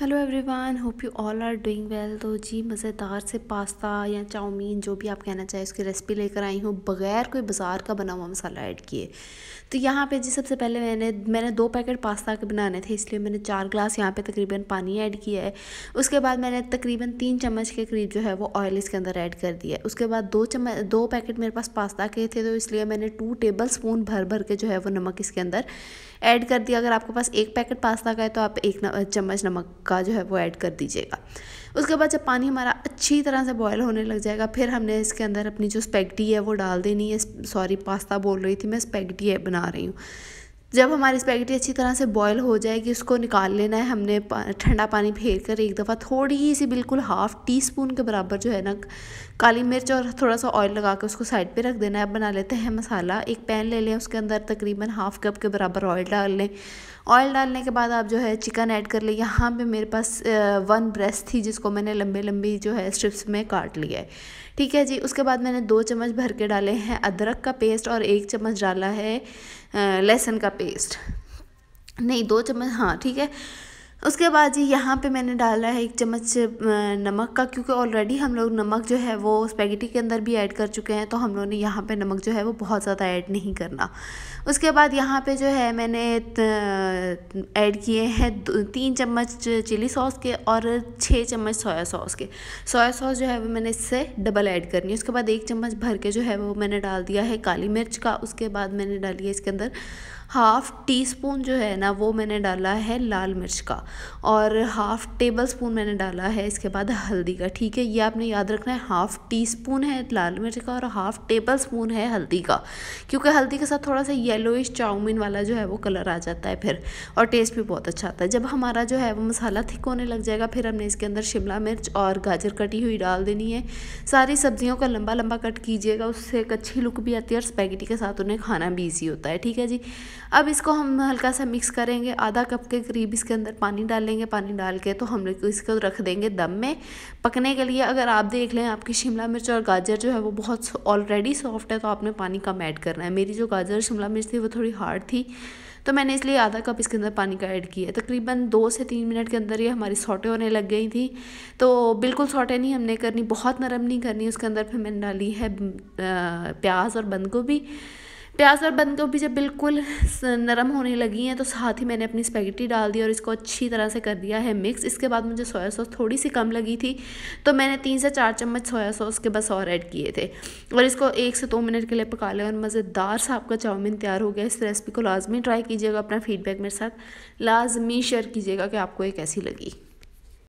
hello everyone hope you all are doing well तो जी मज़ेदार से पास्ता या चाउमीन जो भी आप कहना चाहें उसकी रेसिपी लेकर आई हूँ बगैर कोई बाज़ार का बना हुआ मसाला ऐड किए तो यहाँ पे जी सबसे पहले मैंने मैंने दो पैकेट पास्ता के बनाने थे इसलिए मैंने चार ग्लास यहाँ पे तकरीबन पानी ऐड किया है उसके बाद मैंने तकरीबन तीन चम्मच के करीब जो है वो ऑयल इसके अंदर ऐड कर दिया है उसके बाद दो चम्मच दो पैकेट मेरे पास पास्ता के थे तो इसलिए मैंने टू टेबल स्पून भर भर के जो है वो नमक इसके अंदर ऐड कर दिया अगर आपके पास एक पैकेट पास्ता का है तो आप एक चम्मच नमक का जो है वो ऐड कर दीजिएगा उसके बाद जब पानी हमारा अच्छी तरह से बॉयल होने लग जाएगा फिर हमने इसके अंदर अपनी जो स्पेगटी है वो डाल देनी है सॉरी पास्ता बोल रही थी मैं स्पेगटी है बना रही हूँ जब हमारी स्पैगेटी अच्छी तरह से बॉयल हो जाएगी उसको निकाल लेना है हमने ठंडा पानी फेर कर एक दफ़ा थोड़ी ही सी बिल्कुल हाफ़ टी स्पून के बराबर जो है ना काली मिर्च और थोड़ा सा ऑयल लगा के उसको साइड पे रख देना है बना लेते हैं मसाला एक पैन ले लें उसके अंदर तकरीबन हाफ़ कप के बराबर ऑयल डाल लें ऑयल डालने के बाद आप जो है चिकन ऐड कर लें यहाँ पे मेरे पास वन ब्रेस्ट थी जिसको मैंने लंबी लंबी जो है स्ट्रिप्स में काट लिया है ठीक है जी उसके बाद मैंने दो चम्मच भर के डाले हैं अदरक का पेस्ट और एक चम्मच डाला है लहसुन का पेस्ट नहीं दो चम्मच हाँ ठीक है उसके बाद जी यहाँ पे मैंने डाला है एक चम्मच नमक का क्योंकि ऑलरेडी हम लोग नमक जो है वो स्पेगेटी के अंदर भी ऐड कर चुके हैं तो हम लोगों ने यहाँ पे नमक जो है वो बहुत ज़्यादा ऐड नहीं करना उसके बाद यहाँ पे जो है मैंने ऐड किए हैं तीन चम्मच चिली सॉस के और छः चम्मच सोया सॉस के सोया सॉस जो है वो मैंने इससे डबल ऐड करनी है उसके बाद एक चम्मच भर के जो है वो मैंने डाल दिया है काली मिर्च का उसके बाद मैंने डाली है इसके अंदर हाफ़ टी स्पून जो है ना वो मैंने डाला है लाल मिर्च का और हाफ़ टेबल स्पून मैंने डाला है इसके बाद हल्दी का ठीक है ये आपने याद रखना है हाफ़ टी स्पून है लाल मिर्च का और हाफ़ टेबल स्पून है हल्दी का क्योंकि हल्दी के साथ थोड़ा सा येलोइश चाउमीन वाला जो है वो कलर आ जाता है फिर और टेस्ट भी बहुत अच्छा आता है जब हमारा जो है वो मसाला थिक होने लग जाएगा फिर हमने इसके अंदर शिमला मिर्च और गाजर कटी हुई डाल देनी है सारी सब्जियों का लंबा लंबा कट कीजिएगा उससे एक अच्छी लुक भी आती है और स्पैगेटी के साथ उन्हें खाना भी ईजी होता है ठीक है जी अब इसको हम हल्का सा मिक्स करेंगे आधा कप के करीब इसके अंदर पानी डालेंगे पानी डाल के तो हम लोग इसको रख देंगे दम में पकने के लिए अगर आप देख लें आपकी शिमला मिर्च और गाजर जो है वो बहुत ऑलरेडी सॉफ्ट है तो आपने पानी कम ऐड करना है मेरी जो गाजर शिमला मिर्च थी वो थोड़ी हार्ड थी तो मैंने इसलिए आधा कप इसके अंदर पानी का ऐड किया तकरीबन तो दो से तीन मिनट के अंदर ये हमारी सॉटे होने लग गई थी तो बिल्कुल सॉटे नहीं हमने करनी बहुत नरम नहीं करनी उसके अंदर फिर मैंने डाली है प्याज और बंद गोभी प्याज और बंद गोभी जब बिल्कुल नरम होने लगी हैं तो साथ ही मैंने अपनी स्पेगेटी डाल दी और इसको अच्छी तरह से कर दिया है मिक्स इसके बाद मुझे सोया सॉस थोड़ी सी कम लगी थी तो मैंने तीन से चार चम्मच सोया सॉस के बस और ऐड किए थे और इसको एक से दो तो मिनट के लिए पका लिया और मज़ेदार सा आपका चाउमीन तैयार हो गया इस रेसिपी को लाजमी ट्राई कीजिएगा अपना फीडबैक मेरे साथ लाजमी शेयर कीजिएगा कि आपको ये कैसी लगी